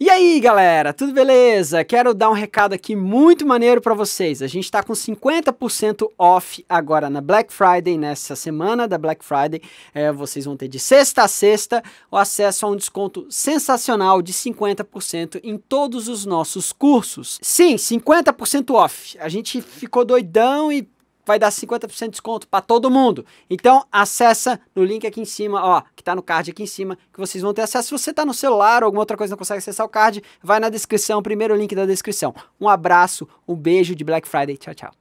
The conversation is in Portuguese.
E aí, galera, tudo beleza? Quero dar um recado aqui muito maneiro para vocês. A gente está com 50% off agora na Black Friday, nessa semana da Black Friday. É, vocês vão ter de sexta a sexta o acesso a um desconto sensacional de 50% em todos os nossos cursos. Sim, 50% off. A gente ficou doidão e vai dar 50% de desconto para todo mundo. Então, acessa no link aqui em cima, ó, que está no card aqui em cima, que vocês vão ter acesso. Se você está no celular ou alguma outra coisa não consegue acessar o card, vai na descrição, primeiro link da descrição. Um abraço, um beijo de Black Friday. Tchau, tchau.